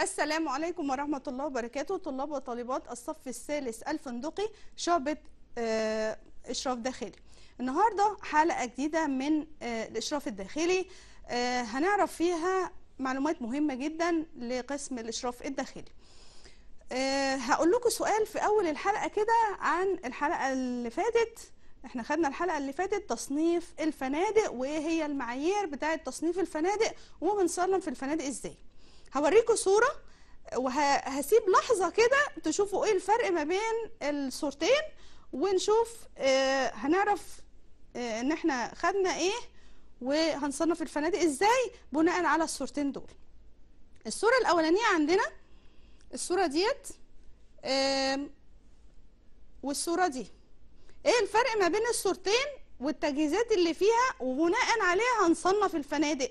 السلام عليكم ورحمة الله وبركاته طلاب وطالبات الصف الثالث الفندقي شعبة آه، إشراف داخلي النهاردة حلقة جديدة من آه، الإشراف الداخلي آه، هنعرف فيها معلومات مهمة جدا لقسم الإشراف الداخلي هقول لكم سؤال في أول الحلقة كده عن الحلقة اللي فاتت احنا خدنا الحلقه اللي فاتت تصنيف الفنادق وايه هي المعايير بتاعه تصنيف الفنادق وبنصنف الفنادق ازاي هوريكم صورة وهسيب لحظة كده تشوفوا ايه الفرق ما بين الصورتين ونشوف آه هنعرف آه ان احنا خدنا ايه وهنصنف الفنادق ازاي بناء على الصورتين دول الصورة الاولانية عندنا الصورة ديت آه والصورة دي ايه الفرق ما بين الصورتين والتجهيزات اللي فيها وبناء عليها هنصنف الفنادق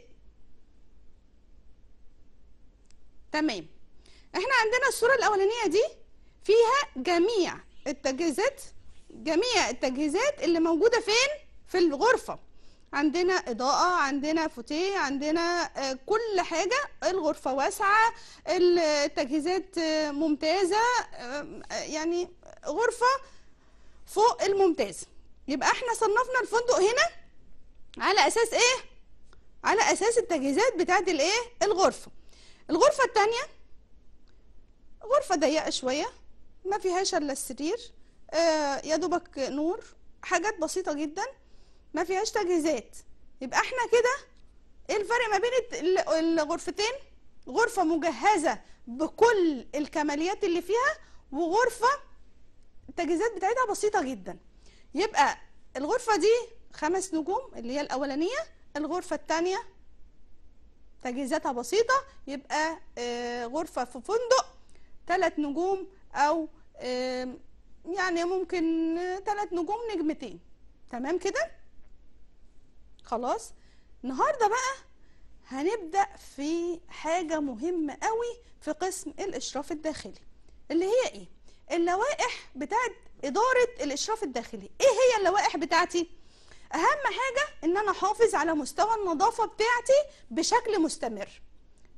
تمام احنا عندنا الصورة الأولانية دي فيها جميع التجهيزات جميع التجهيزات اللي موجودة فين؟ في الغرفة عندنا إضاءة عندنا فوتيه عندنا آه، كل حاجة الغرفة واسعة التجهيزات آه، ممتازة آه، يعني غرفة فوق الممتاز يبقى احنا صنفنا الفندق هنا على أساس ايه؟ على أساس التجهيزات بتاعت الايه؟ الغرفة الغرفة الثانية غرفة ضيقة شوية ما فيهاش الا السرير آه يا دوبك نور حاجات بسيطة جدا ما فيهاش تجهيزات يبقى احنا كده ايه الفرق ما بين الغرفتين غرفة مجهزة بكل الكماليات اللي فيها وغرفة التجهيزات بتاعتها بسيطة جدا يبقى الغرفة دي خمس نجوم اللي هي الأولانية الغرفة الثانية تجهيزاتها بسيطة يبقى آه، غرفة في فندق ثلاث نجوم أو يعني ممكن ثلاث آه، نجوم نجمتين تمام كده خلاص النهاردة بقى هنبدأ في حاجة مهمة قوي في قسم الإشراف الداخلي اللي هي إيه؟ اللوائح بتاعت إدارة الإشراف الداخلي إيه هي اللوائح بتاعتي؟ اهم حاجه ان انا احافظ على مستوى النظافه بتاعتي بشكل مستمر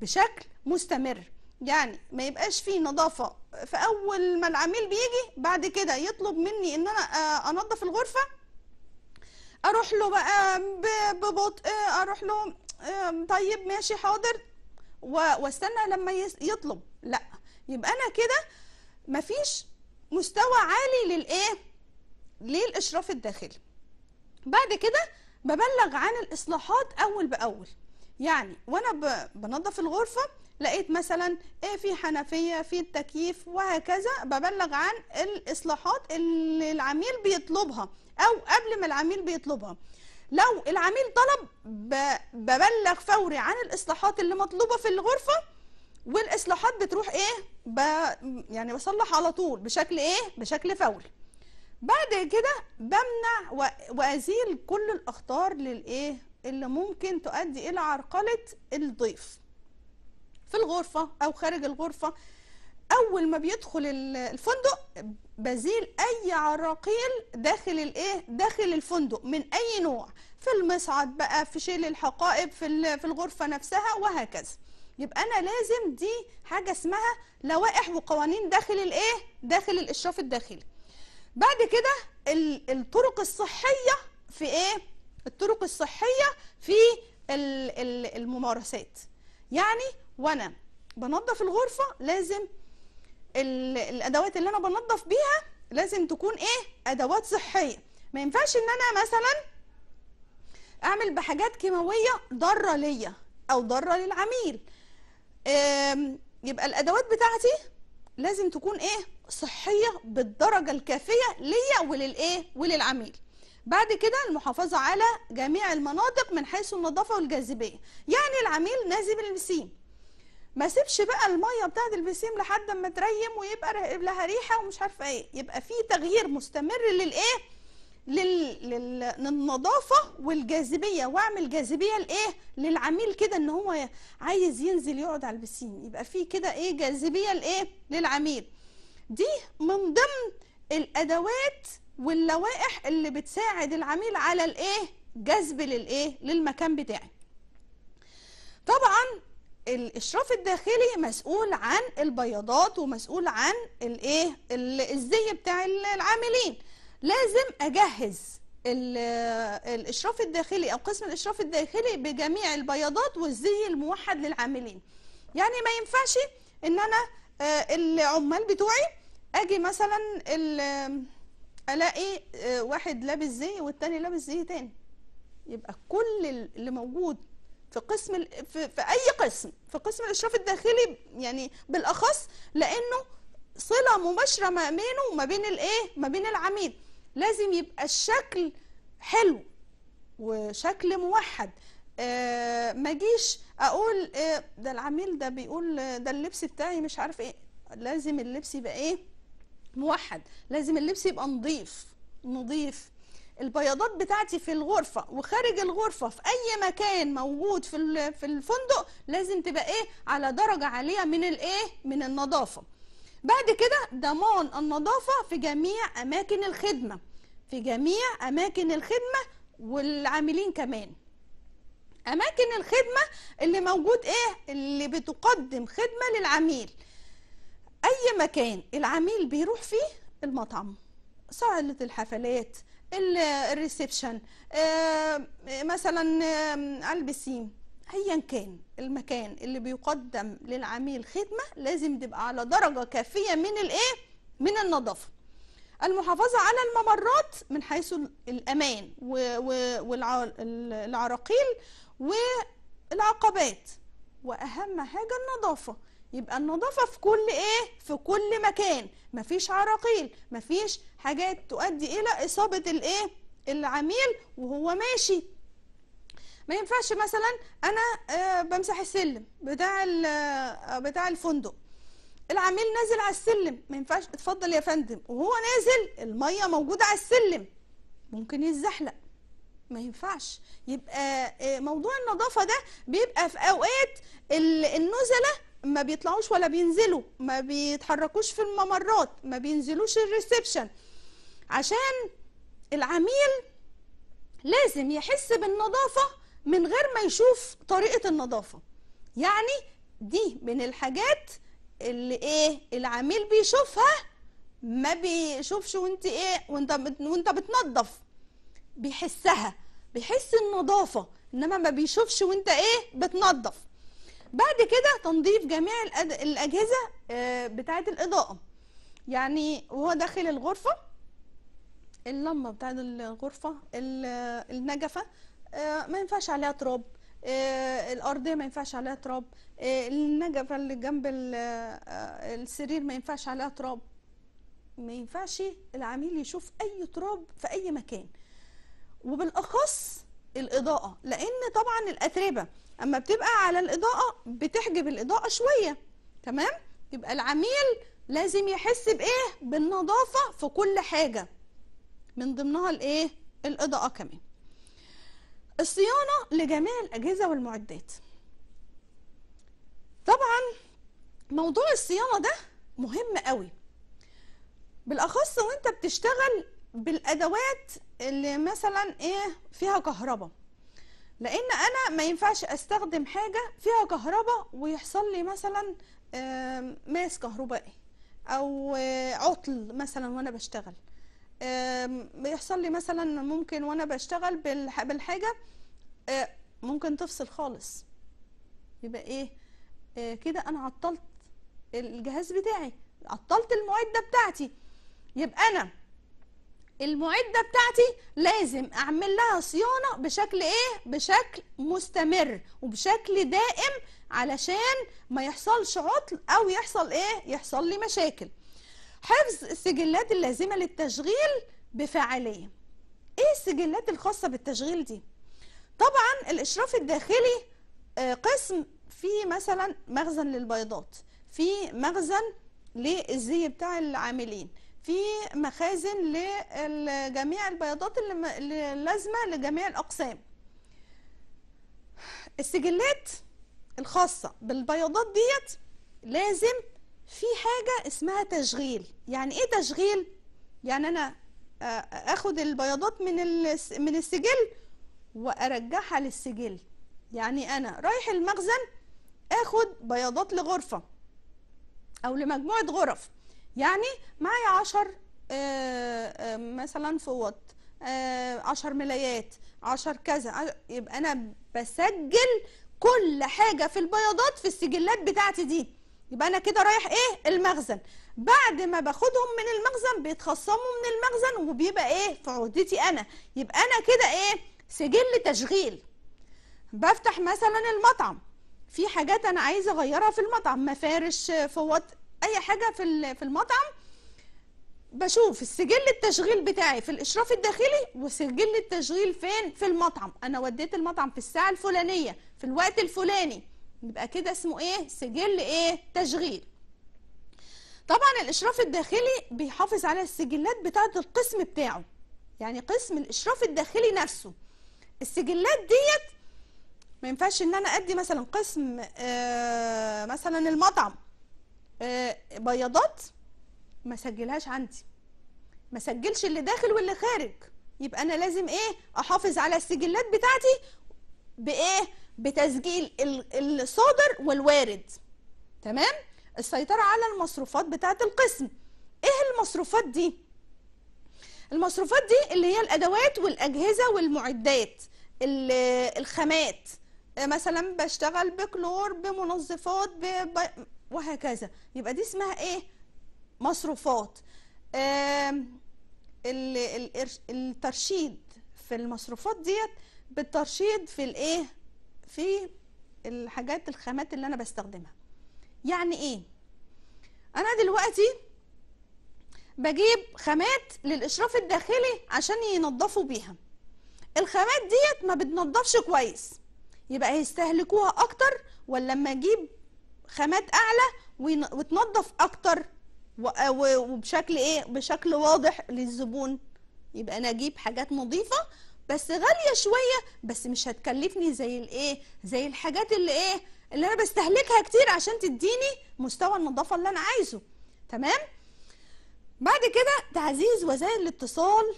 بشكل مستمر يعني ما يبقاش فيه نظافه في اول ما العميل بيجي بعد كده يطلب مني ان انا آه، انظف الغرفه اروح له بقى ببطء اروح له طيب ماشي حاضر واستنى لما يطلب لا يبقى انا كده مفيش مستوى عالي للايه للاشراف الداخلي بعد كده ببلغ عن الاصلاحات اول باول يعني وانا بنظف الغرفه لقيت مثلا ايه في حنفيه في التكييف وهكذا ببلغ عن الاصلاحات اللي العميل بيطلبها او قبل ما العميل بيطلبها لو العميل طلب ببلغ فوري عن الاصلاحات اللي مطلوبه في الغرفه والاصلاحات بتروح ايه يعني بصلح على طول بشكل ايه بشكل فوري بعد كده بمنع و... وازيل كل الاخطار للايه اللي ممكن تؤدي الى عرقله الضيف في الغرفه او خارج الغرفه اول ما بيدخل الفندق بزيل اي عراقيل داخل الايه داخل الفندق من اي نوع في المصعد بقى في شيل الحقائب في في الغرفه نفسها وهكذا يبقى انا لازم دي حاجه اسمها لوائح وقوانين داخل الايه داخل الاشراف الداخلي بعد كده الطرق الصحية في ايه؟ الطرق الصحية في الممارسات يعني وانا بنظف الغرفة لازم الادوات اللي انا بنظف بيها لازم تكون ايه؟ ادوات صحية ما ينفعش ان انا مثلا اعمل بحاجات كيماوية ضارة ليا او ضارة للعميل يبقى الادوات بتاعتي لازم تكون ايه؟ صحية بالدرجة الكافية ليا وللإيه وللعميل بعد كده المحافظة على جميع المناطق من حيث النظافة والجاذبية يعني العميل نازل البسيم ما سيبش بقى المية بتاعت البسيم لحد ما تريم ويبقى لها ريحة ومش عارفة ايه يبقى في تغيير مستمر للايه لل... لل... للنظافة والجاذبية واعمل جاذبية لايه للعميل كده ان هو عايز ينزل يقعد على البسين يبقى في كده ايه جاذبية لايه للعميل دي من ضمن الادوات واللوائح اللي بتساعد العميل على الايه جذب للايه للمكان بتاعي طبعا الاشراف الداخلي مسؤول عن البياضات ومسؤول عن الايه الزي بتاع العاملين لازم اجهز الاشراف الداخلي او قسم الاشراف الداخلي بجميع البياضات والزي الموحد للعاملين يعني ما ينفعش ان انا آه، العمال بتوعي اجي مثلا الاقي آه، واحد لابس زي والتاني لابس زي تاني يبقى كل اللي موجود في قسم في, في اي قسم في قسم الاشراف الداخلي يعني بالاخص لانه صله مباشره ما بينه وما بين الايه ما بين العميد لازم يبقى الشكل حلو وشكل موحد آه ما اجيش اقول آه ده العميل ده بيقول آه، ده اللبس بتاعي مش عارف ايه لازم اللبس يبقى ايه موحد لازم اللبس يبقى نظيف نظيف البياضات بتاعتي في الغرفة وخارج الغرفة في أي مكان موجود في في الفندق لازم تبقى إيه على درجة عالية من الإيه من النظافة. بعد كده ضمان النظافة في جميع أماكن الخدمة في جميع أماكن الخدمة والعاملين كمان. أماكن الخدمة اللي موجود إيه اللي بتقدم خدمة للعميل. اي مكان العميل بيروح فيه المطعم صالة الحفلات الريسبشن آه، مثلا آه، البسيم ايا كان المكان اللي بيقدم للعميل خدمه لازم تبقى على درجه كافيه من الايه من النظافه المحافظه على الممرات من حيث الامان والعراقيل والعقبات واهم حاجه النظافه يبقى النظافة في كل ايه؟ في كل مكان مفيش عراقيل مفيش حاجات تؤدي الى اصابة الايه؟ العميل وهو ماشي ما ينفعش مثلا انا آه بمسح السلم بتاع آه، بتاع الفندق العميل نازل على السلم ما ينفعش اتفضل يا فندم وهو نازل الميه موجوده على السلم ممكن يتزحلق ما ينفعش يبقى آه، موضوع النظافه ده بيبقى في اوقات النزله ما بيطلعوش ولا بينزلوا ما بيتحركوش في الممرات ما بينزلوش الريسبشن عشان العميل لازم يحس بالنظافة من غير ما يشوف طريقة النظافة يعني دي من الحاجات اللي ايه العميل بيشوفها ما بيشوفش وانت ايه وانت وانت بتنظف بيحسها بيحس النظافة انما ما بيشوفش وانت ايه بتنظف بعد كده تنظيف جميع الاجهزه آه، بتاعه الاضاءه يعني وهو داخل الغرفه اللمبه بتاعه الغرفه النجفه آه، ما ينفعش عليها تراب آه، الارضيه ما ينفعش عليها تراب النجفه اللي جنب السرير ما ينفعش عليها تراب ما ينفعش العميل يشوف اي تراب في اي مكان وبالاخص الاضاءه لان طبعا الاتربه اما بتبقى على الاضاءه بتحجب الاضاءه شويه تمام يبقى العميل لازم يحس بايه بالنظافه في كل حاجه من ضمنها الايه الاضاءه كمان الصيانه لجميع الاجهزه والمعدات طبعا موضوع الصيانه ده مهم قوي بالاخص وانت بتشتغل بالادوات اللي مثلا ايه فيها كهرباء لان انا ما ينفعش استخدم حاجه فيها كهرباء ويحصل لي مثلا ماس كهربائي او آه، عطل مثلا وانا بشتغل بيحصل لي مثلا ممكن وانا بشتغل بالحاجه آه، ممكن تفصل خالص يبقى ايه آه، كده انا عطلت الجهاز بتاعي عطلت المعده بتاعتي يبقى انا المعدة بتاعتي لازم اعمل لها صيانة بشكل ايه بشكل مستمر وبشكل دائم علشان ما يحصلش عطل او يحصل ايه يحصل لي مشاكل حفظ السجلات اللازمة للتشغيل بفعالية ايه السجلات الخاصة بالتشغيل دي طبعا الاشراف الداخلي آه، قسم فيه مثلا مخزن للبيضات في مخزن للزي بتاع العاملين في مخازن لجميع البياضات اللي لازمه لجميع الاقسام السجلات الخاصه بالبياضات ديت لازم في حاجه اسمها تشغيل يعني ايه تشغيل يعني انا آه، اخد البياضات من من السجل وارجعها للسجل يعني انا رايح المخزن اخد بياضات لغرفه او لمجموعه غرف يعني معايا 10 آه، آه، مثلا في وات آه، 10 ملايات 10 كذا يبقى انا بسجل كل حاجه في البياضات في السجلات بتاعتي دي يبقى انا كده رايح ايه المخزن بعد ما باخدهم من المخزن بيتخصموا من المخزن وبيبقى ايه في عهدتي انا يبقى انا كده ايه سجل تشغيل بفتح مثلا المطعم في حاجات انا عايزه اغيرها في المطعم مفارش فوات اي حاجه في في المطعم بشوف السجل التشغيل بتاعي في الاشراف الداخلي وسجل التشغيل فين في المطعم انا وديت المطعم في الساعه الفلانيه في الوقت الفلاني يبقى كده اسمه ايه سجل ايه تشغيل طبعا الاشراف الداخلي بيحافظ على السجلات بتاعه القسم بتاعه يعني قسم الاشراف الداخلي نفسه السجلات ديت ما ينفعش ان انا ادي مثلا قسم آه مثلا المطعم آه، بياضات ما سجلهاش عندي ما سجلش اللي داخل واللي خارج يبقى انا لازم ايه احافظ على السجلات بتاعتي بايه بتسجيل الصادر والوارد تمام السيطره على المصروفات بتاعه القسم ايه المصروفات دي المصروفات دي اللي هي الادوات والاجهزه والمعدات الخامات آه، مثلا بشتغل بكلور بمنظفات وهكذا يبقى دي اسمها ايه مصروفات الترشيد في المصروفات ديت بالترشيد في الايه في الحاجات الخامات اللي انا بستخدمها يعني ايه انا دلوقتي بجيب خامات للاشراف الداخلي عشان ينظفوا بيها الخامات ديت ما بتنضفش كويس يبقى هيستهلكوها اكتر ولا لما اجيب خامات اعلى وتنضف اكتر وبشكل ايه بشكل واضح للزبون يبقى انا اجيب حاجات نظيفه بس غاليه شويه بس مش هتكلفني زي الايه زي الحاجات اللي ايه اللي انا بستهلكها كتير عشان تديني مستوى النظافه اللي انا عايزه تمام بعد كده تعزيز وسائل الاتصال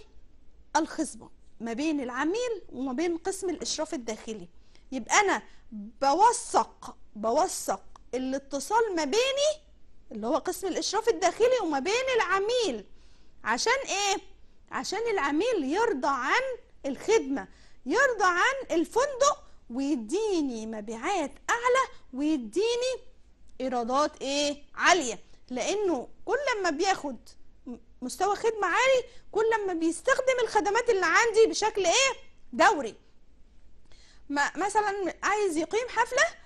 الخصبه ما بين العميل وما بين قسم الاشراف الداخلي يبقى انا بوثق بوثق الاتصال ما بيني اللي هو قسم الاشراف الداخلي وما بين العميل عشان ايه عشان العميل يرضى عن الخدمه يرضى عن الفندق ويديني مبيعات اعلى ويديني ايرادات ايه عاليه لانه كل ما بياخد مستوى خدمه عالي كل ما بيستخدم الخدمات اللي عندي بشكل ايه دوري ما مثلا عايز يقيم حفله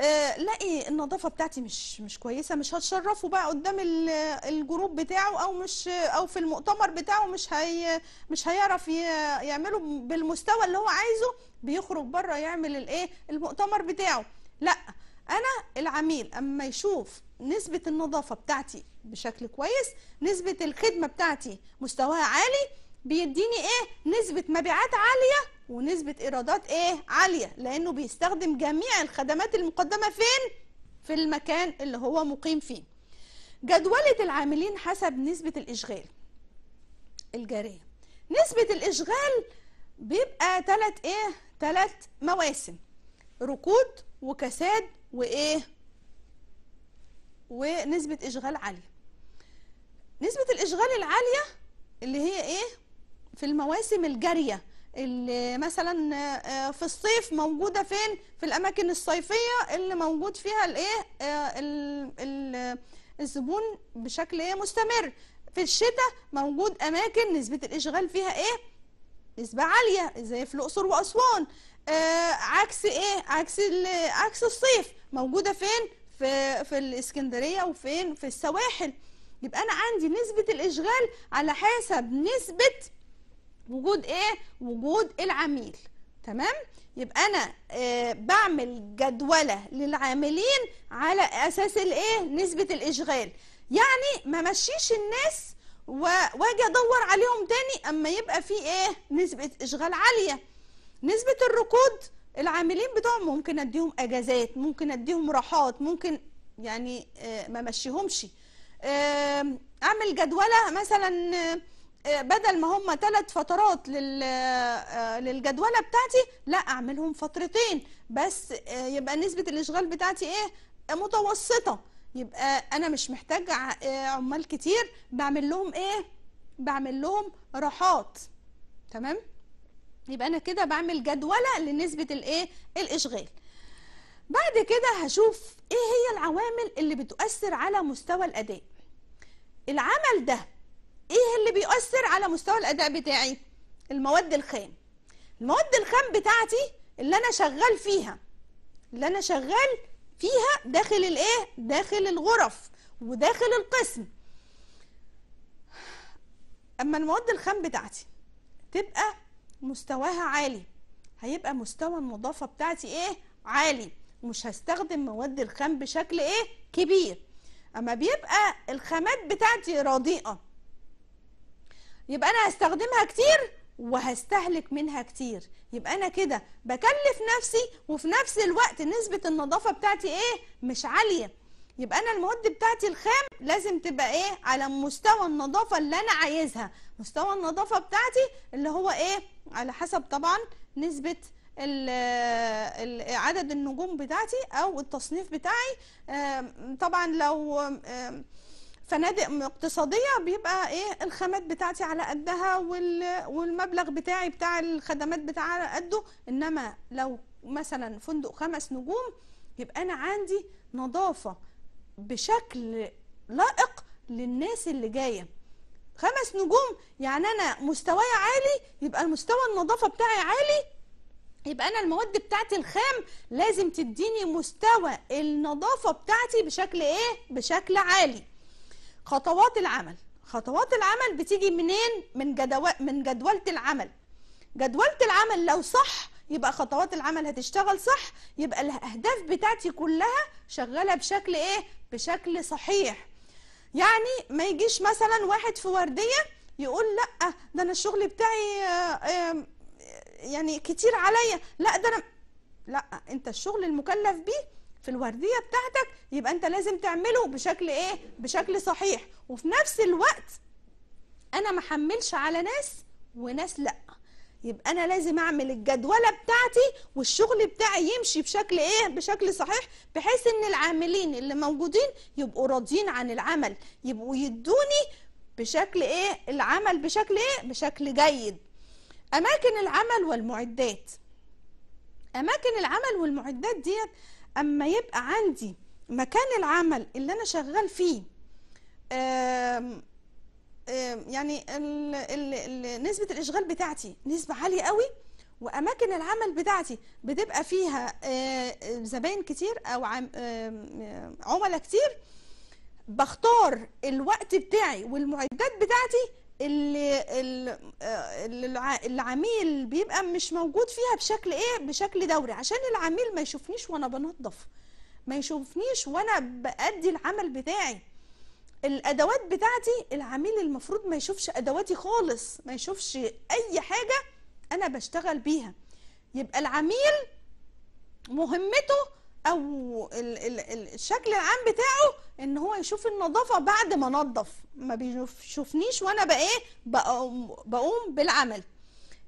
آه، لاقي النظافه بتاعتي مش مش كويسه مش هتشرفه بقى قدام الجروب بتاعه او مش او في المؤتمر بتاعه مش هي مش هيعرف يعمله بالمستوى اللي هو عايزه بيخرج بره يعمل الايه المؤتمر بتاعه لا انا العميل اما يشوف نسبه النظافه بتاعتي بشكل كويس نسبه الخدمه بتاعتي مستواها عالي بيديني ايه نسبه مبيعات عاليه ونسبه ايرادات ايه عاليه لانه بيستخدم جميع الخدمات المقدمه فين في المكان اللي هو مقيم فيه جدوله العاملين حسب نسبه الاشغال الجاريه نسبه الاشغال بيبقى تلات ايه تلات مواسم ركود وكساد وايه ونسبه اشغال عاليه نسبه الاشغال العاليه اللي هي ايه في المواسم الجاريه اللي مثلا آه، آه، في الصيف موجوده فين في الاماكن الصيفيه اللي موجود فيها الايه آه، الزبون بشكل ايه مستمر في الشتاء موجود اماكن نسبه الاشغال فيها ايه نسبه عاليه زي في الاقصر واسوان آه عكس ايه عكس عكس الصيف موجوده فين في في الاسكندريه وفين في السواحل يبقى انا عندي نسبه الاشغال على حسب نسبه وجود ايه وجود العميل تمام يبقى انا آه، بعمل جدوله للعاملين على اساس الايه نسبه الاشغال يعني ما مشيش الناس واجي ادور عليهم تاني اما يبقى في ايه نسبه اشغال عاليه نسبه الركود العاملين بتوعهم ممكن اديهم اجازات ممكن اديهم راحات ممكن يعني آه، ما مشيهمش اعمل جدوله مثلا آه، بدل ما هم ثلاث فترات آه، للجدوله بتاعتي لا اعملهم فترتين بس آه، يبقى نسبه الاشغال بتاعتي ايه متوسطه يبقى انا مش محتاج آه، عمال كتير بعمل لهم ايه بعمل لهم راحات تمام يبقى انا كده بعمل جدوله لنسبه الايه الاشغال بعد كده هشوف ايه هي العوامل اللي بتؤثر على مستوى الاداء العمل ده ايه اللي بيؤثر على مستوى الاداء بتاعي المواد الخام المواد الخام بتاعتي اللي انا شغال فيها اللي انا شغال فيها داخل الايه داخل الغرف وداخل القسم اما المواد الخام بتاعتي تبقى مستواها عالي هيبقى مستوى النظافه بتاعتي ايه عالي مش هستخدم مواد الخام بشكل ايه كبير اما بيبقى الخامات بتاعتي رديئه يبقى انا هستخدمها كتير وهستهلك منها كتير يبقى انا كده بكلف نفسي وفي نفس الوقت نسبة النظافة بتاعتي ايه مش عالية يبقى انا المواد بتاعتي الخام لازم تبقى ايه على مستوى النظافة اللي انا عايزها مستوى النظافة بتاعتي اللي هو ايه على حسب طبعا نسبة عدد النجوم بتاعتي او التصنيف بتاعي طبعا لو فنادق اقتصاديه بيبقى ايه الخامات بتاعتي على قدها والمبلغ بتاعي بتاع الخدمات بتاعي على قده انما لو مثلا فندق خمس نجوم يبقى انا عندي نظافه بشكل لائق للناس اللي جايه خمس نجوم يعني انا مستواي عالي يبقى المستوى النظافه بتاعي عالي يبقى انا المواد بتاعتي الخام لازم تديني مستوى النظافه بتاعتي بشكل ايه بشكل عالي خطوات العمل خطوات العمل بتيجي منين من جدو... من جدولة العمل جدولة العمل لو صح يبقى خطوات العمل هتشتغل صح يبقى الاهداف بتاعتي كلها شغاله بشكل ايه بشكل صحيح يعني ما يجيش مثلا واحد في ورديه يقول لا ده انا الشغل بتاعي آه، آه، يعني كتير عليا لا ده انا لا انت الشغل المكلف بيه في الورديه بتاعتك يبقى انت لازم تعمله بشكل ايه بشكل صحيح وفي نفس الوقت انا ما حملش على ناس وناس لا يبقى انا لازم اعمل الجدوله بتاعتي والشغل بتاعي يمشي بشكل ايه بشكل صحيح بحيث ان العاملين اللي موجودين يبقوا راضيين عن العمل يبقوا يدوني بشكل ايه العمل بشكل ايه بشكل جيد اماكن العمل والمعدات اماكن العمل والمعدات ديت اما يبقى عندي مكان العمل اللي انا شغال فيه يعني نسبه الاشغال بتاعتي نسبه عاليه قوي واماكن العمل بتاعتي بتبقى فيها آه، زباين كتير او عملاء كتير بختار الوقت بتاعي والمعدات بتاعتي اللي, آه، اللي العميل بيبقى مش موجود فيها بشكل ايه بشكل دوري عشان العميل ما يشوفنيش وانا بنظف ما يشوفنيش وانا بأدي العمل بتاعي الادوات بتاعتي العميل المفروض ما يشوفش ادواتي خالص ما يشوفش اي حاجه انا بشتغل بيها يبقى العميل مهمته او الشكل العام بتاعه ان هو يشوف النظافه بعد ما نظف ما بيشوفنيش وانا بايه بقوم بالعمل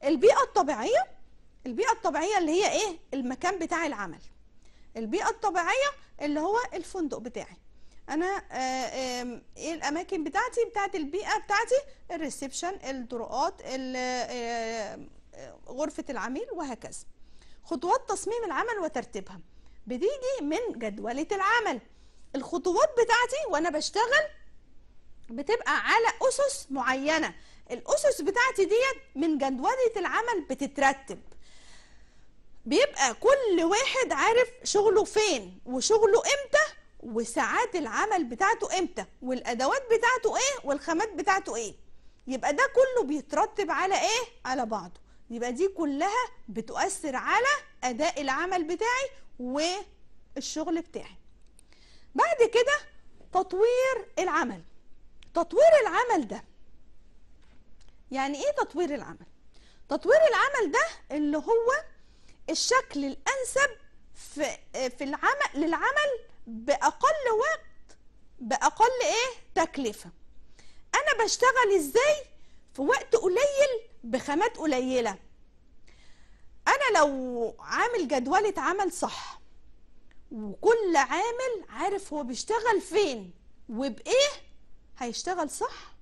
البيئه الطبيعيه البيئه الطبيعيه اللي هي ايه المكان بتاع العمل البيئه الطبيعيه اللي هو الفندق بتاعي انا آه، ايه الاماكن بتاعتي بتاعت البيئه بتاعتي الريسبشن الطرقات آه، آه، غرفه العميل وهكذا خطوات تصميم العمل وترتيبها بتيجي من جدولة العمل الخطوات بتاعتي وانا بشتغل بتبقى على اسس معينه الاسس بتاعتي ديت من جدولة العمل بتترتب بيبقى كل واحد عارف شغله فين وشغله امتى وساعات العمل بتاعته امتى والادوات بتاعته ايه والخامات بتاعته ايه يبقى ده كله بيترتب على ايه على بعضه يبقى دي كلها بتؤثر على اداء العمل بتاعي والشغل بتاعي بعد كده تطوير العمل تطوير العمل ده يعني ايه تطوير العمل تطوير العمل ده اللي هو الشكل الانسب في في العمل للعمل باقل وقت باقل ايه تكلفه انا بشتغل ازاي في وقت قليل بخامات قليله انا لو عامل جدولة عمل صح وكل عامل عارف هو بيشتغل فين وبايه هيشتغل صح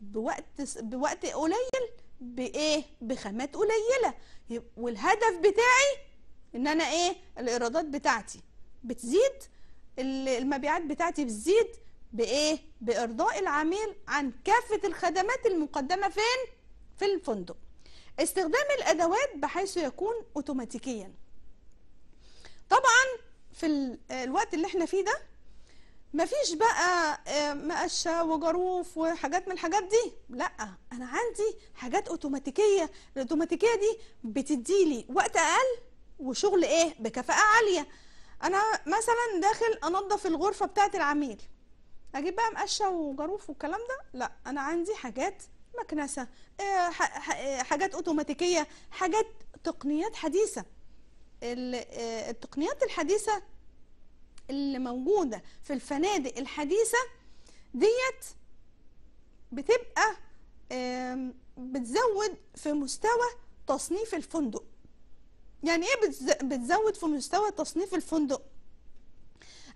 بوقت بوقت قليل بايه بخامات قليله والهدف بتاعي ان انا ايه الايرادات بتاعتي بتزيد المبيعات بتاعتي بتزيد بايه بارضاء العميل عن كافه الخدمات المقدمه فين في الفندق استخدام الأدوات بحيث يكون أوتوماتيكيا طبعا في الوقت اللي احنا فيه ده مفيش بقى آه، مقشة وجروف وحاجات من الحاجات دي لا انا عندي حاجات اوتوماتيكية الاوتوماتيكية دي بتديلي وقت اقل وشغل ايه بكفاءة عالية انا مثلا داخل انظف الغرفة بتاعت العميل اجيب بقى مقشة وجروف والكلام ده لا انا عندي حاجات مكنسه آه، آه، حاجات اوتوماتيكيه حاجات تقنيات حديثه آه، التقنيات الحديثه اللي موجوده في الفنادق الحديثه ديت بتبقى بتزود في مستوى تصنيف الفندق يعني ايه بتزود في مستوى تصنيف الفندق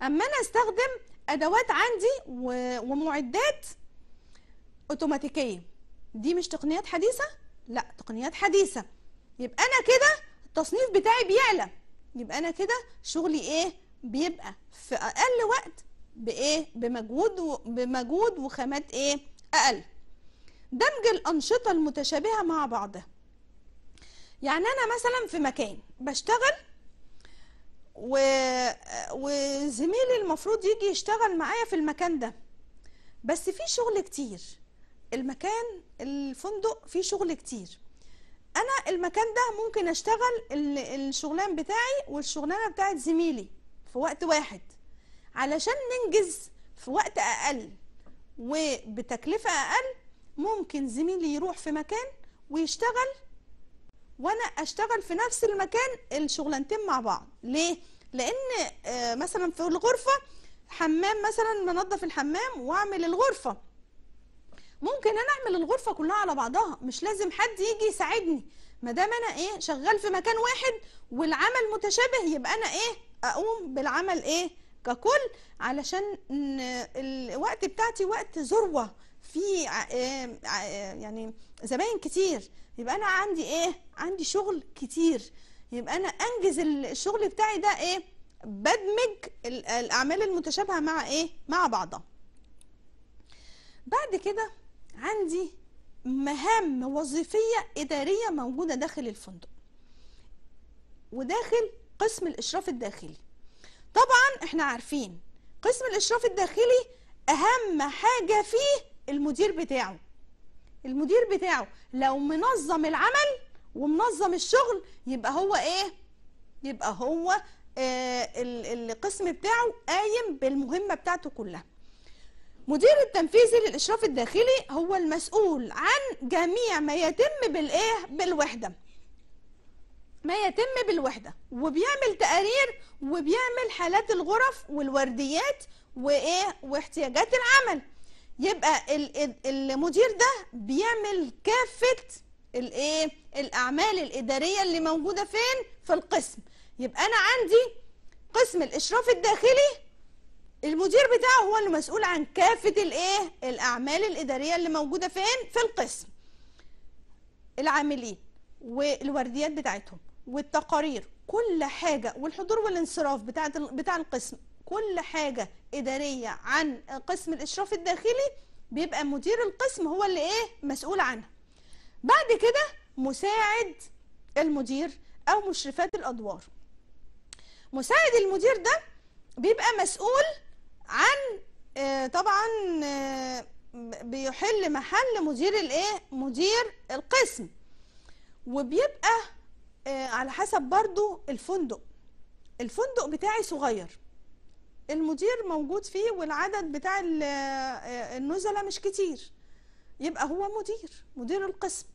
اما انا استخدم ادوات عندي ومعدات اوتوماتيكيه دي مش تقنيات حديثة؟ لا تقنيات حديثة يبقى أنا كده التصنيف بتاعي بيعلى يبقى أنا كده شغلي إيه؟ بيبقى في أقل وقت بإيه؟ بمجهود و... بمجهود وخامات إيه؟ أقل دمج الأنشطة المتشابهة مع بعضها يعني أنا مثلا في مكان بشتغل و... وزميلي المفروض يجي يشتغل معايا في المكان ده بس في شغل كتير المكان الفندق فيه شغل كتير انا المكان ده ممكن اشتغل الشغلان بتاعي والشغلانه بتاعت زميلي في وقت واحد علشان ننجز في وقت اقل وبتكلفه اقل ممكن زميلي يروح في مكان ويشتغل وانا اشتغل في نفس المكان الشغلانتين مع بعض ليه لان آه، مثلا في الغرفه حمام مثلا منظف الحمام واعمل الغرفه ممكن انا اعمل الغرفه كلها على بعضها مش لازم حد يجي يساعدني ما دام انا ايه شغال في مكان واحد والعمل متشابه يبقى انا ايه اقوم بالعمل ايه ككل علشان الوقت بتاعتي وقت ذروه في آه، يعني زباين كتير يبقى انا عندي ايه عندي شغل كتير يبقى انا انجز الشغل بتاعي ده ايه بدمج الاعمال المتشابهه مع ايه مع بعضها بعد كده عندي مهام وظيفية إدارية موجودة داخل الفندق وداخل قسم الإشراف الداخلي طبعا احنا عارفين قسم الإشراف الداخلي أهم حاجة فيه المدير بتاعه المدير بتاعه لو منظم العمل ومنظم الشغل يبقى هو ايه يبقى هو آه القسم بتاعه قايم بالمهمة بتاعته كلها مدير التنفيذي للإشراف الداخلي هو المسؤول عن جميع ما يتم بالإيه بالوحدة ما يتم بالوحدة وبيعمل تقارير وبيعمل حالات الغرف والورديات وإيه واحتياجات العمل يبقى المدير ده بيعمل كافة الايه الاعمال الاداريه اللي موجوده فين في القسم يبقى انا عندي قسم الاشراف الداخلي المدير بتاعه هو اللي مسؤول عن كافه الايه الاعمال الاداريه اللي موجوده فين في القسم العاملين والورديات بتاعتهم والتقارير كل حاجه والحضور والانصراف بتاع بتاع القسم كل حاجه اداريه عن قسم الاشراف الداخلي بيبقى مدير القسم هو اللي ايه مسؤول عنها بعد كده مساعد المدير او مشرفات الادوار مساعد المدير ده بيبقى مسؤول عن آه، طبعا آه، بيحل محل مدير الايه مدير القسم وبيبقى آه، على حسب برضو الفندق الفندق بتاعي صغير المدير موجود فيه والعدد بتاع النزلاء مش كتير يبقى هو مدير مدير القسم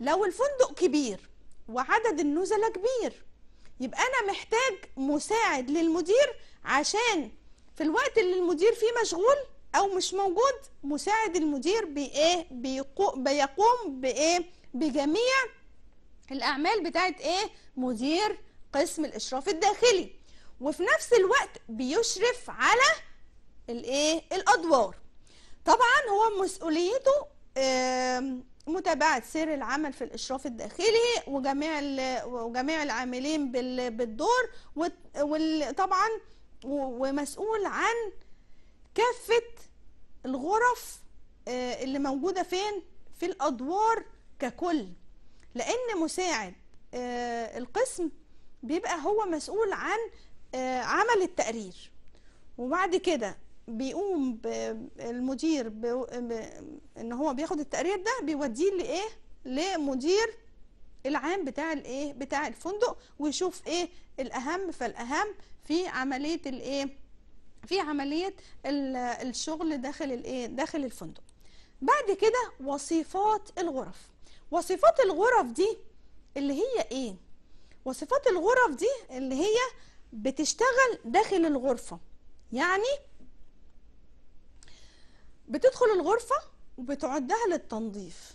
لو الفندق كبير وعدد النزلاء كبير يبقى انا محتاج مساعد للمدير عشان في الوقت اللي المدير فيه مشغول او مش موجود مساعد المدير بايه بيقوم بايه بجميع الاعمال بتاعت ايه مدير قسم الاشراف الداخلي وفي نفس الوقت بيشرف على الايه الادوار طبعا هو مسؤوليته متابعه سير العمل في الاشراف الداخلي وجميع وجميع العاملين بالدور وطبعا ومسؤول عن كافة الغرف آه، اللي موجودة فين في الأدوار ككل لأن مساعد آه، القسم بيبقى هو مسؤول عن آه، عمل التقرير وبعد كده بيقوم المدير ان هو بياخد التقرير ده بيوديه لايه لمدير العام بتاع الايه بتاع الفندق ويشوف ايه الاهم فالاهم في عمليه الايه في عمليه الشغل داخل الايه داخل الفندق بعد كده وصفات الغرف وصفات الغرف دي اللي هي ايه وصفات الغرف دي اللي هي بتشتغل داخل الغرفه يعني بتدخل الغرفه وبتعدها للتنظيف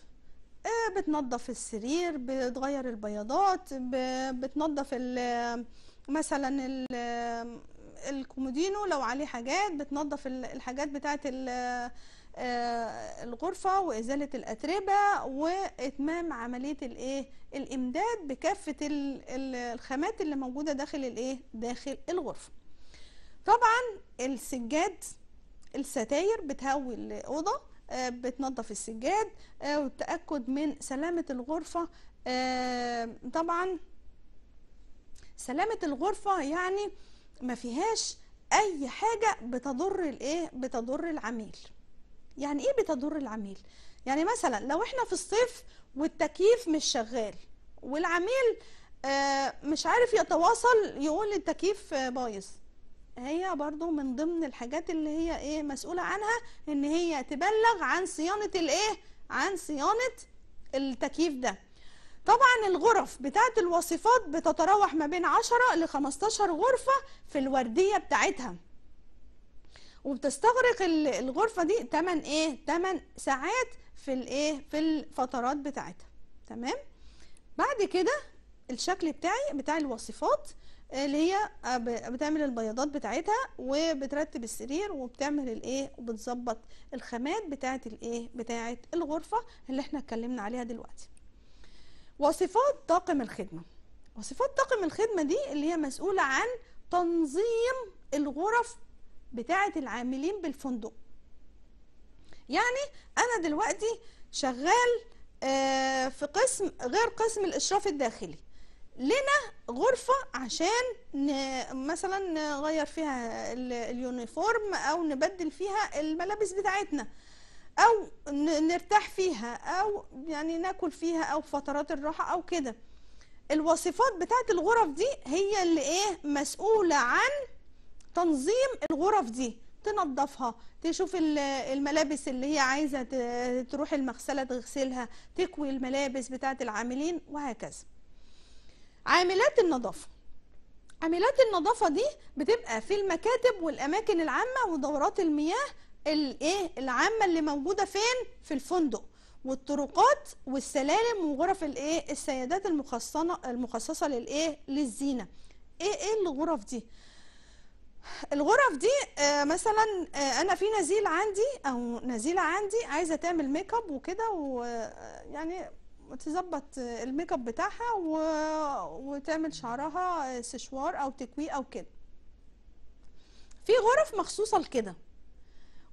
آه، بتنظف السرير بتغير البياضات بتنظف مثلا الكومودينو لو عليه حاجات بتنظف الحاجات بتاعه آه، الغرفة وإزالة الأتربة وإتمام عملية الإيه الإمداد بكافة الخامات اللي موجودة داخل الإيه داخل الغرفة طبعا السجاد الستاير بتهوي الأوضة آه، بتنظف السجاد آه، والتأكد من سلامة الغرفة طبعا سلامه الغرفه يعني ما فيهاش اي حاجه بتضر الايه بتضر العميل يعني ايه بتضر العميل يعني مثلا لو احنا في الصيف والتكييف مش شغال والعميل آه، مش عارف يتواصل يقول التكييف آه، بايظ هي برضو من ضمن الحاجات اللي هي ايه مسؤولة عنها ان هي تبلغ عن صيانة الايه عن صيانة التكييف ده طبعا الغرف بتاعت الوصفات بتتراوح ما بين 10 ل 15 غرفه في الورديه بتاعتها وبتستغرق الغرفه دي 8 ايه 8 ساعات في الايه في الفترات بتاعتها تمام بعد كده الشكل بتاعي بتاع الوصفات آه، اللي هي آه، بتعمل البياضات بتاعتها وبترتب السرير وبتعمل الايه وبتظبط الخامات بتاعت الايه بتاعت الغرفه اللي احنا اتكلمنا عليها دلوقتي وصفات طاقم الخدمة وصفات طاقم الخدمة دي اللي هي مسؤولة عن تنظيم الغرف بتاعة العاملين بالفندق يعني أنا دلوقتي شغال آه، في قسم غير قسم الإشراف الداخلي لنا غرفة عشان مثلا نغير فيها اليونيفورم أو نبدل فيها الملابس بتاعتنا او نرتاح فيها او يعني ناكل فيها او فترات الراحه او كده الوصفات بتاعه الغرف دي هي اللي ايه مسؤوله عن تنظيم الغرف دي تنظفها تشوف الملابس اللي هي عايزه تروح المغسله تغسلها تكوي الملابس بتاعه العاملين وهكذا عاملات النظافه عاملات النظافه دي بتبقى في المكاتب والاماكن العامه ودورات المياه الايه العامه اللي موجوده فين في الفندق والطرقات والسلالم وغرف الايه السيدات المخصصه المخصصه للايه للزينه ايه ايه الغرف دي الغرف دي آه، مثلا آه، انا في نزيل عندي او نزيله عندي عايزه تعمل ميك اب وكده ويعني آه، تظبط الميك اب بتاعها و... وتعمل شعرها سشوار او تكويه او كده في غرف مخصوصه لكده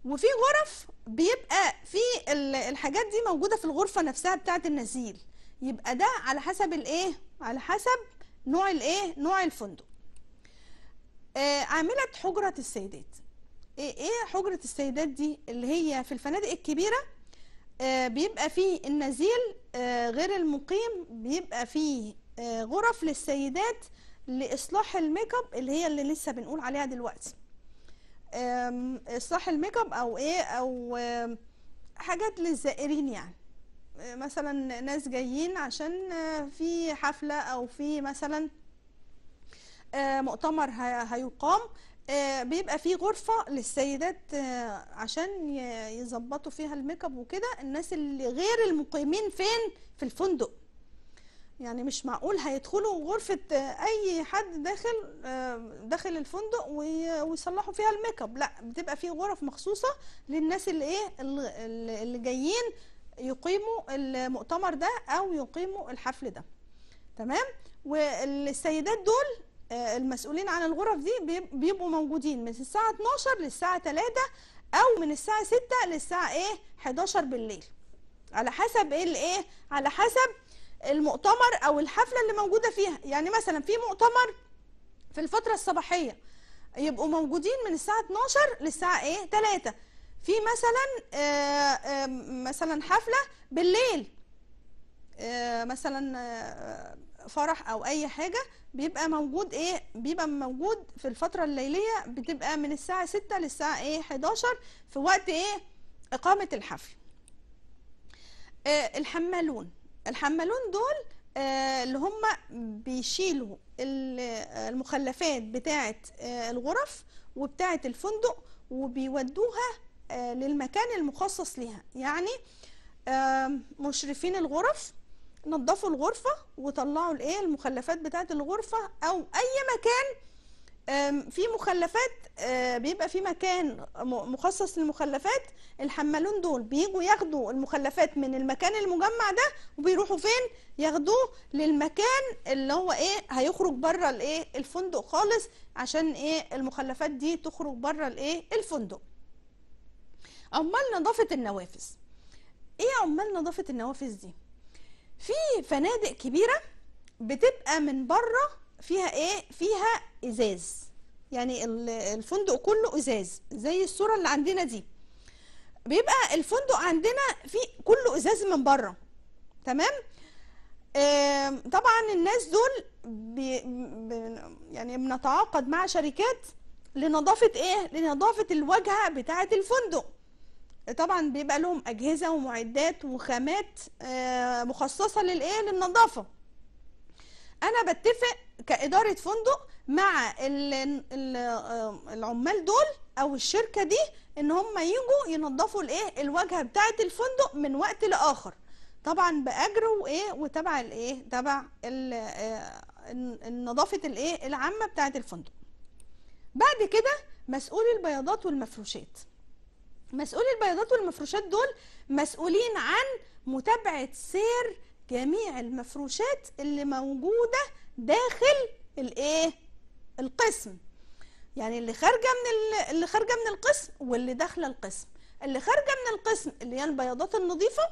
وفي غرف بيبقى في الحاجات دي موجوده في الغرفه نفسها بتاعه النزيل يبقى ده على حسب الايه على حسب نوع الايه نوع الفندق آه، عامله حجره السيدات إيه،, ايه حجره السيدات دي اللي هي في الفنادق الكبيره آه، بيبقى فيه النزيل آه، غير المقيم بيبقى فيه غرف للسيدات لاصلاح الميك اب اللي هي اللي لسه بنقول عليها دلوقتي اصلاح الميك اب او ايه او حاجات للزائرين يعني آه، مثلا ناس جايين عشان آه، في حفله او في مثلا آه، مؤتمر هيقام بيبقى في غرفة للسيدات عشان يظبطوا فيها الميك اب وكده الناس اللي غير المقيمين فين في الفندق يعني مش معقول هيدخلوا غرفة أي حد داخل آه، داخل الفندق ويصلحوا فيها الميك اب، لا بتبقى في غرف مخصوصة للناس اللي إيه اللي جايين يقيموا المؤتمر ده أو يقيموا الحفل ده. تمام؟ والسيدات دول آه، المسؤولين عن الغرف دي بيبقوا موجودين من الساعة 12 للساعة 3 أو من الساعة 6 للساعة إيه 11 بالليل. على حسب إيه الإيه؟ على حسب المؤتمر او الحفله اللي موجوده فيها يعني مثلا في مؤتمر في الفتره الصباحيه يبقوا موجودين من الساعه 12 للساعه ايه 3 في مثلا آه، آه، مثلا حفله بالليل آه، مثلا فرح او اي حاجه بيبقى موجود ايه بيبقى موجود في الفتره الليليه بتبقى من الساعه 6 للساعه ايه 11 في وقت ايه اقامه الحفل الحمالون الحمالون دول آه، اللي هم بيشيلوا المخلفات بتاعة آه، الغرف وبتاعة الفندق وبيودوها آه، للمكان المخصص لها يعني مشرفين الغرف نظفوا الغرفة وطلعوا المخلفات بتاعة الغرفة او اي مكان في مخلفات أه، بيبقى في مكان مخصص للمخلفات الحمالون دول بيجوا ياخدوا المخلفات من المكان المجمع ده وبيروحوا فين ياخدوه للمكان اللي هو ايه هيخرج بره الايه الفندق خالص عشان ايه المخلفات دي تخرج بره الايه الفندق عمال نظافه النوافذ ايه عمال نظافه النوافذ دي في فنادق كبيره بتبقى من بره فيها ايه فيها ازاز يعني الفندق كله ازاز زي الصوره اللي عندنا دي بيبقى الفندق عندنا فيه كله ازاز من بره تمام طبعا الناس دول بي بي يعني بنتعاقد مع شركات لنظافه ايه لنظافه الواجهه بتاعه الفندق طبعا بيبقى لهم اجهزه ومعدات وخامات مخصصه للايه للنظافه انا بتفق كاداره فندق مع العمال دول او الشركه دي ان هم يجوا ينظفوا الايه الواجهه بتاعه الفندق من وقت لاخر طبعا باجر وايه وتبع الايه تبع النظافه آه، الايه العامه بتاعه الفندق بعد كده مسؤول البياضات والمفروشات مسؤول البياضات والمفروشات دول مسؤولين عن متابعه سير جميع المفروشات اللي موجودة داخل الايه القسم يعني اللي خارجة من اللي خارجة من القسم واللي داخلة القسم اللي خارجة من القسم اللي هي البياضات النظيفة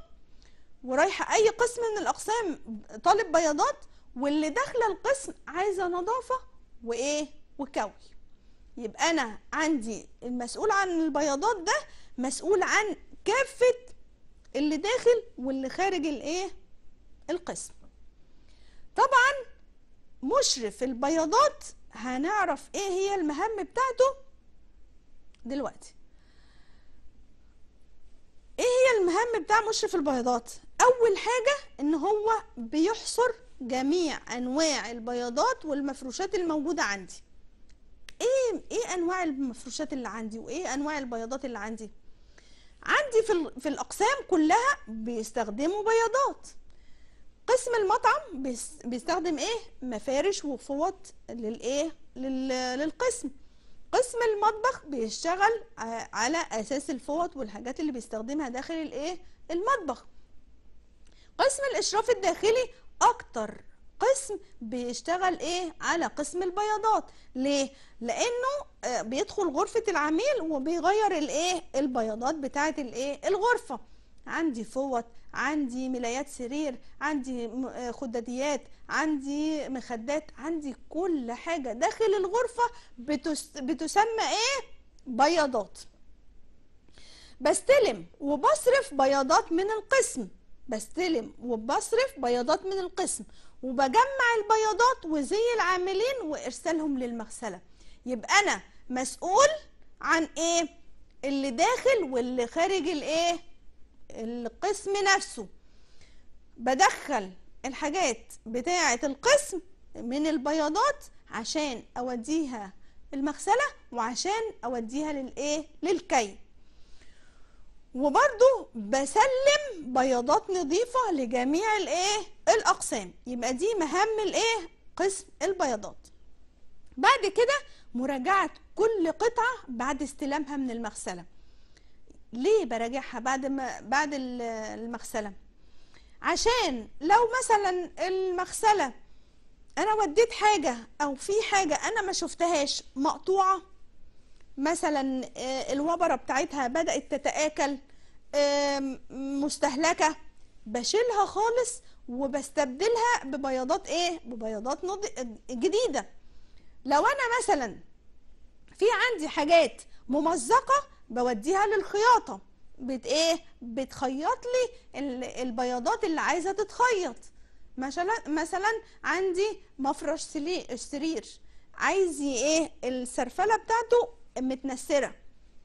ورايحة اي قسم من الاقسام طالب بياضات واللي داخلة القسم عايزة نظافة وايه وكوي يبقى انا عندي المسؤول عن البياضات ده مسؤول عن كافة اللي داخل واللي خارج الايه القسم طبعا مشرف البياضات هنعرف ايه هي المهام بتاعته دلوقتي ايه هي المهام بتاع مشرف البياضات اول حاجة ان هو بيحصر جميع انواع البياضات والمفروشات الموجودة عندي ايه ايه انواع المفروشات اللي عندي وايه انواع البياضات اللي عندي عندي في, في الاقسام كلها بيستخدموا بياضات قسم المطعم بيستخدم ايه مفارش وفوط للايه للقسم قسم المطبخ بيشتغل على اساس الفوط والحاجات اللي بيستخدمها داخل الايه المطبخ قسم الاشراف الداخلي اكتر قسم بيشتغل ايه على قسم البياضات ليه لانه آه، بيدخل غرفه العميل وبيغير الايه البياضات بتاعه الايه الغرفه عندي فوط عندي ملايات سرير عندي آه، خداديات عندي مخدات عندي كل حاجه داخل الغرفه بتسمى ايه بياضات بستلم وبصرف بياضات من القسم بستلم وبصرف بياضات من القسم وبجمع البياضات وزي العاملين وارسالهم للمغسله يبقى انا مسؤول عن ايه اللي داخل واللي خارج الايه القسم نفسه بدخل الحاجات بتاعة القسم من البياضات عشان اوديها المغسلة وعشان اوديها للايه للكي وبرضو بسلم بياضات نظيفة لجميع الايه الاقسام يبقى دي مهم الايه قسم البياضات بعد كده مراجعة كل قطعة بعد استلامها من المغسلة ليه براجعها بعد ما بعد المغسله عشان لو مثلا المغسله انا وديت حاجه او في حاجه انا ما شفتهاش مقطوعه مثلا آه، الوبره بتاعتها بدات تتاكل مستهلكه بشيلها خالص وبستبدلها ببياضات ايه ببياضات جديده لو انا مثلا في عندي حاجات ممزقه بوديها للخياطة بت ايه بتخيط لي البياضات اللي عايزة تتخيط مثلا مثلا عندي مفرش سرير عايز ايه السرفلة بتاعته متنسرة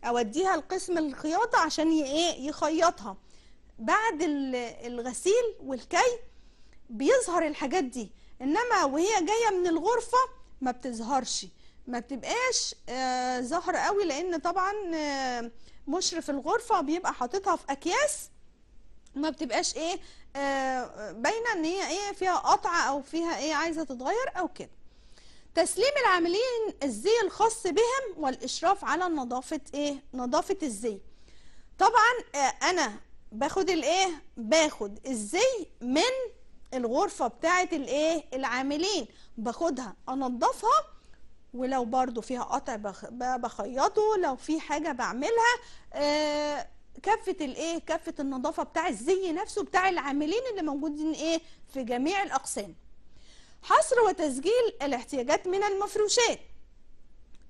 اوديها لقسم الخياطة عشان ايه يخيطها بعد الغسيل والكي بيظهر الحاجات دي انما وهي جاية من الغرفة ما بتظهرش ما بتبقاش ظاهره قوي لان طبعا آه، مشرف الغرفه بيبقى حاططها في اكياس ما بتبقاش ايه آه، باينه ان هي ايه فيها قطع او فيها ايه عايزه تتغير او كده تسليم العاملين الزي الخاص بهم والاشراف على نظافه ايه نظافه الزي طبعا آه، انا باخد الايه باخد الزي من الغرفه بتاعه الايه العاملين باخدها انضفها ولو برضو فيها قطع بخيطه لو في حاجة بعملها كفة آه، كافه الايه كافه النظافه بتاع الزي نفسه بتاع العاملين اللي موجودين ايه في جميع الاقسام حصر وتسجيل الاحتياجات من المفروشات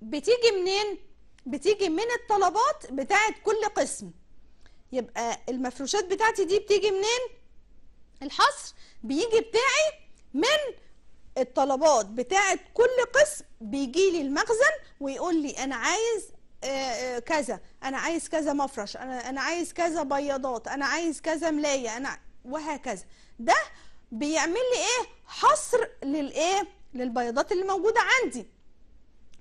بتيجي منين بتيجي من الطلبات بتاعه كل قسم يبقى المفروشات بتاعتي دي بتيجي منين الحصر بيجي بتاعي من الطلبات بتاعه كل قسم بيجي لي المخزن ويقول لي انا عايز آه، آه، كذا انا عايز كذا مفرش انا انا عايز كذا بياضات انا عايز كذا ملايه انا وهكذا ده بيعمل لي ايه حصر للايه للبياضات اللي موجوده عندي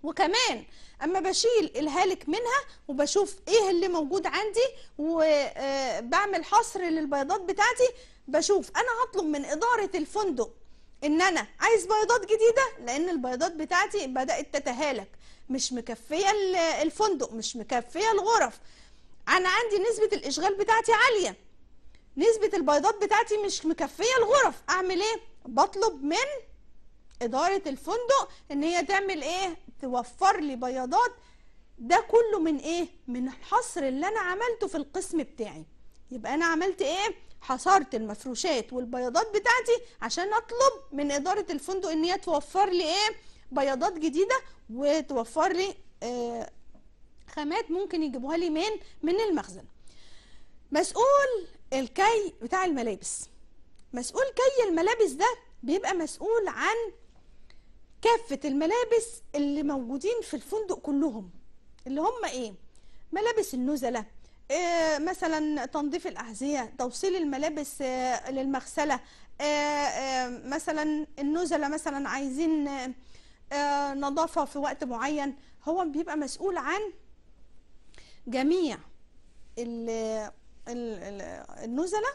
وكمان اما بشيل الهالك منها وبشوف ايه اللي موجود عندي وبعمل آه، حصر للبيضات بتاعتي بشوف انا هطلب من اداره الفندق ان انا عايز بيضات جديده لان البيضات بتاعتي بدات تتهالك مش مكفيه الفندق مش مكفيه الغرف انا عندي نسبه الاشغال بتاعتي عاليه نسبه البيضات بتاعتي مش مكفيه الغرف اعمل ايه بطلب من اداره الفندق ان هي تعمل ايه توفر لي بياضات ده كله من ايه من الحصر اللي انا عملته في القسم بتاعي يبقى انا عملت ايه حصرت المفروشات والبياضات بتاعتي عشان اطلب من اداره الفندق ان هي توفر لي ايه بياضات جديده وتوفر لي آه خامات ممكن يجيبوها لي من من المخزن مسؤول الكي بتاع الملابس مسؤول كي الملابس ده بيبقى مسؤول عن كافة الملابس اللي موجودين في الفندق كلهم اللي هم ايه ملابس النزلة آه، مثلا تنظيف الأحذية توصيل الملابس آه، للمغسلة آه، مثلا النزلة مثلا عايزين نظافة في وقت معين هو بيبقى مسؤول عن جميع النزلة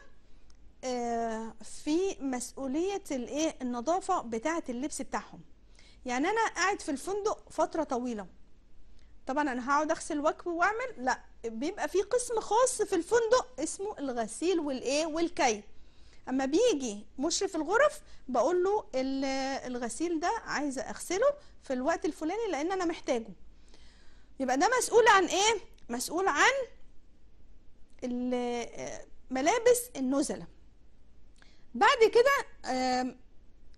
في مسؤولية الايه النظافة بتاعة اللبس بتاعهم يعني أنا قاعد في الفندق فترة طويلة طبعا أنا هقعد أغسل واكوي وأعمل لا بيبقى في قسم خاص في الفندق اسمه الغسيل والايه والكي اما بيجي مشرف الغرف بقول له الغسيل ده عايزه اغسله في الوقت الفلاني لان انا محتاجه يبقى ده مسؤول عن ايه مسؤول عن ملابس النزله بعد كده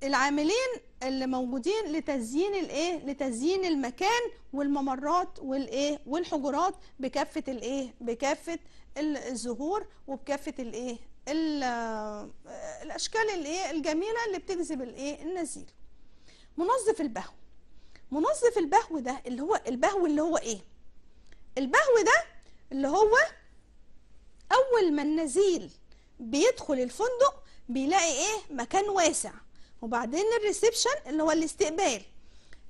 العاملين اللي موجودين لتزيين الايه لتزيين المكان والممرات والايه والحجرات بكافه الايه بكافه الزهور وبكافه الايه الاشكال الايه الجميله اللي بتجذب الايه النزيل منظف البهو منظف البهو ده اللي هو البهو اللي هو ايه البهو ده اللي هو اول ما النزيل بيدخل الفندق بيلاقي ايه مكان واسع وبعدين الريسبشن اللي هو الاستقبال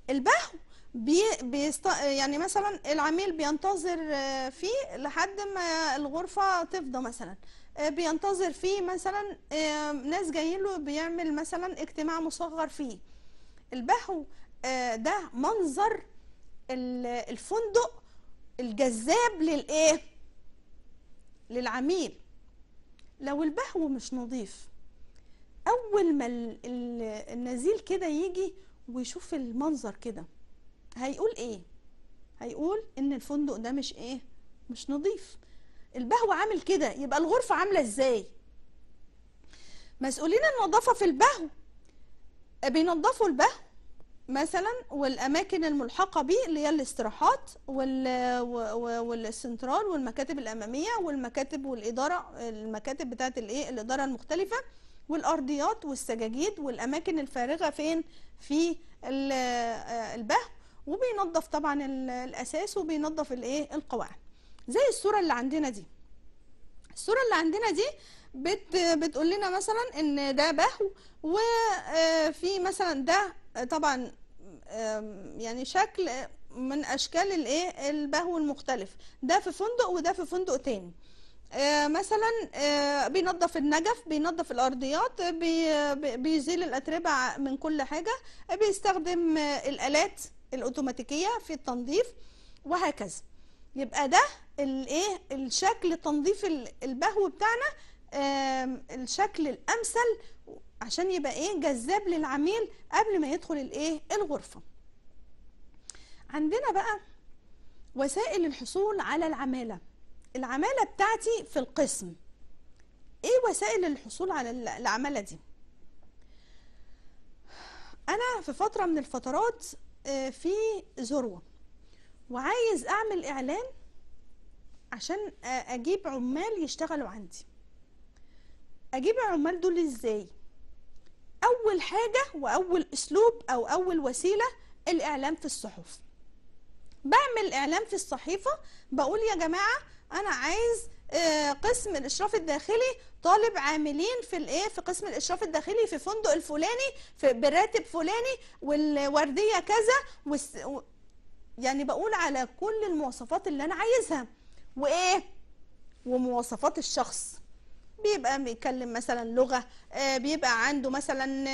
البهو بي بيست... يعني مثلا العميل بينتظر آه، فيه لحد ما الغرفة تفضى مثلا آه، بينتظر فيه مثلا آه، ناس جايين له بيعمل مثلا اجتماع مصغر فيه البهو ده منظر الفندق الجذاب للايه للعميل لو البهو مش نظيف اول ما النزيل كده يجي ويشوف المنظر كده هيقول ايه هيقول ان الفندق ده مش ايه مش نظيف البهو عامل كده يبقى الغرفه عامله ازاي مسؤولين النظافه في البهو بينظفوا البهو مثلا والاماكن الملحقه بيه اللي هي الاستراحات والسنترال والمكاتب الاماميه والمكاتب والاداره المكاتب بتاعه الايه الاداره المختلفه والارضيات والسجاجيد والاماكن الفارغه فين في آه، البهو وبينظف طبعا الاساس وبينظف الايه القواعد زي الصوره اللي عندنا دي الصوره اللي عندنا دي بت بتقول لنا مثلا ان ده بهو وفي آه، مثلا ده آه، طبعا يعني شكل من اشكال الايه البهو المختلف ده في فندق وده في فندق تاني آه، مثلا آه، بينظف النجف بينظف الارضيات بيزيل الاتربه من كل حاجه بيستخدم الالات الاوتوماتيكيه في التنظيف وهكذا يبقى ده الايه الشكل تنظيف البهو بتاعنا الشكل الامثل عشان يبقى ايه جذاب للعميل قبل ما يدخل الايه الغرفه عندنا بقى وسائل الحصول على العماله العمالة بتاعتي في القسم ايه وسائل الحصول على العمالة دي انا في فترة من الفترات آه، في ذروة وعايز اعمل اعلان عشان آه، اجيب عمال يشتغلوا عندي اجيب العمال دول ازاي اول حاجة واول اسلوب او اول وسيلة الاعلام في الصحف بعمل اعلان في الصحيفة بقول يا جماعة انا عايز آه، قسم الاشراف الداخلي طالب عاملين في الايه في قسم الاشراف الداخلي في فندق الفلاني في براتب فلاني والورديه كذا يعني بقول على كل المواصفات اللي انا عايزها وايه ومواصفات الشخص بيبقى بيتكلم مثلا لغه آه، بيبقى عنده مثلا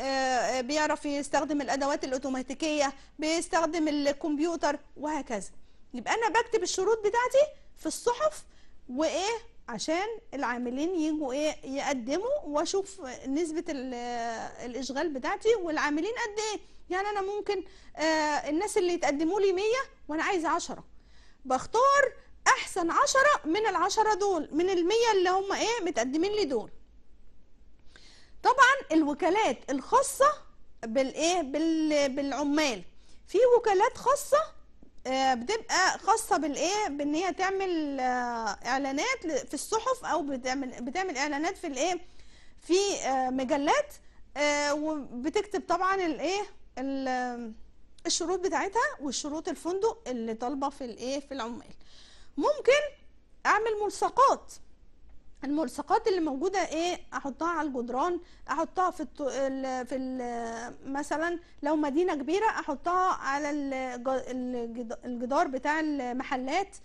آه، بيعرف يستخدم الادوات الاوتوماتيكيه بيستخدم الكمبيوتر وهكذا يبقى انا بكتب الشروط بتاعتي في الصحف وايه عشان العاملين يجوا ايه يقدموا واشوف نسبه الاشغال بتاعتي والعاملين قد ايه يعني انا ممكن آه الناس اللي يتقدموا لي 100 وانا عايز 10 بختار احسن 10 من العشرة دول من ال 100 اللي هم ايه متقدمين لي دول طبعا الوكالات الخاصه بالايه بالعمال في وكالات خاصه آه، بتبقى خاصه بالايه بان هي تعمل آه، اعلانات في الصحف او بتعمل بتعمل اعلانات في الايه في آه، مجلات وبتكتب طبعا الايه الشروط بتاعتها والشروط الفندق اللي طالبه في الايه في العمال ممكن اعمل ملصقات الملصقات اللي موجوده ايه احطها على الجدران احطها في التو... في ال... مثلا لو مدينه كبيره احطها على الج... الجدار بتاع المحلات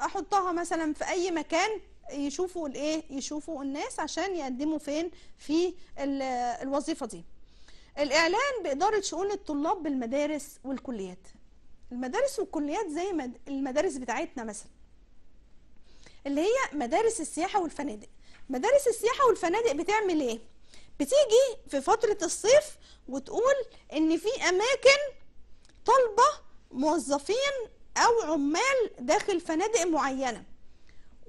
احطها مثلا في اي مكان يشوفوا الايه يشوفوا الناس عشان يقدموا فين في ال... الوظيفه دي الاعلان باداره شؤون الطلاب بالمدارس والكليات المدارس والكليات زي المدارس بتاعتنا مثلا اللي هي مدارس السياحه والفنادق مدارس السياحه والفنادق بتعمل ايه بتيجي في فتره الصيف وتقول ان في اماكن طالبه موظفين او عمال داخل فنادق معينه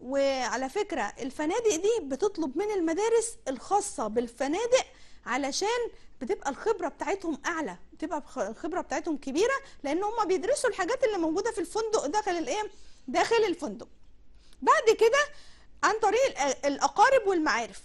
وعلى فكره الفنادق دي بتطلب من المدارس الخاصه بالفنادق علشان بتبقى الخبره بتاعتهم اعلى بتبقى الخبره بتاعتهم كبيره لان هم بيدرسوا الحاجات اللي موجوده في الفندق داخل الايه داخل الفندق بعد كده عن طريق الاقارب والمعارف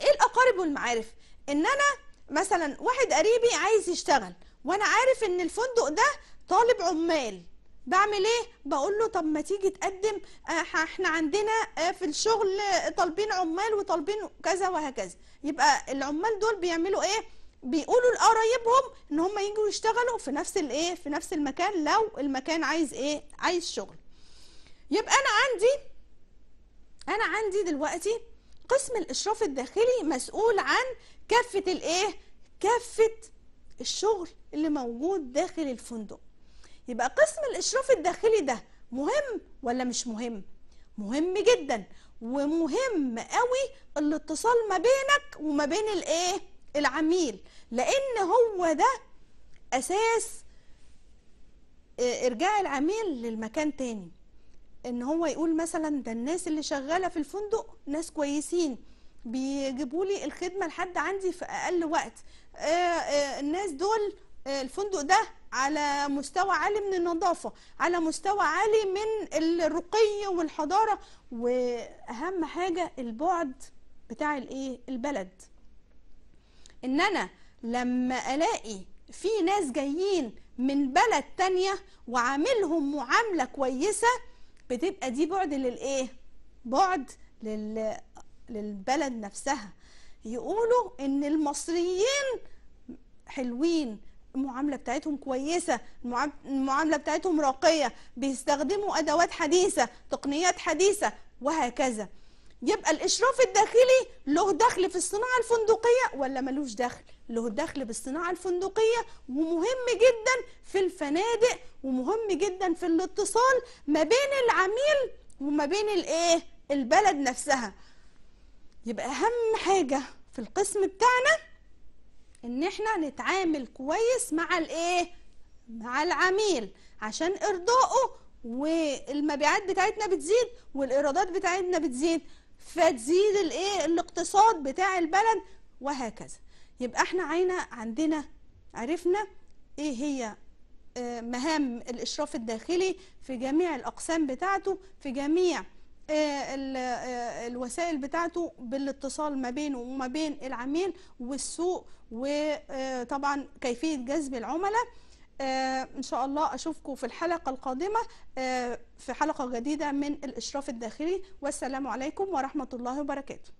ايه الاقارب والمعارف ان انا مثلا واحد قريبي عايز يشتغل وانا عارف ان الفندق ده طالب عمال بعمل ايه بقول له طب ما تيجي تقدم آه، احنا عندنا آه، في الشغل طالبين عمال وطالبين كذا وهكذا يبقى العمال دول بيعملوا ايه بيقولوا لقرايبهم ان هم يجوا يشتغلوا في نفس الايه في نفس المكان لو المكان عايز ايه عايز شغل يبقى انا عندي انا عندي دلوقتي قسم الاشراف الداخلي مسؤول عن كافه الايه كافه الشغل اللي موجود داخل الفندق يبقى قسم الاشراف الداخلي ده مهم ولا مش مهم مهم جدا ومهم قوي الاتصال ما بينك وما بين الايه العميل لان هو ده اساس آه، ارجاع العميل للمكان تاني ان هو يقول مثلا ده الناس اللي شغاله في الفندق ناس كويسين بيجيبوا لي الخدمه لحد عندي في اقل وقت آه، آه، الناس دول آه، الفندق ده على مستوى عالي من النظافة على مستوى عالي من الرقي والحضارة وأهم حاجة البعد بتاع الايه البلد ان انا لما الاقي في ناس جايين من بلد تانية وعاملهم معاملة كويسة بتبقى دي بعد للايه بعد لل... للبلد نفسها يقولوا ان المصريين حلوين المعامله بتاعتهم كويسه المعامله بتاعتهم راقيه بيستخدموا ادوات حديثه تقنيات حديثه وهكذا يبقى الاشراف الداخلي له دخل في الصناعه الفندقيه ولا ملوش دخل له دخل بالصناعة الفندقية ومهم جدا في الفنادق ومهم جدا في الاتصال ما بين العميل وما بين الايه البلد نفسها يبقى اهم حاجة في القسم بتاعنا ان احنا نتعامل كويس مع الايه مع العميل عشان ارضائه والمبيعات بتاعتنا بتزيد والايرادات بتاعتنا بتزيد فتزيد الايه الاقتصاد بتاع البلد وهكذا يبقى احنا عينا عندنا عرفنا ايه هي آه، مهام الإشراف الداخلي في جميع الأقسام بتاعته في جميع آه، آه، الوسائل بتاعته بالاتصال ما بينه وما بين العميل والسوق وطبعا كيفية جذب العملاء ان شاء الله اشوفكم في الحلقة القادمة في حلقة جديدة من الإشراف الداخلي والسلام عليكم ورحمة الله وبركاته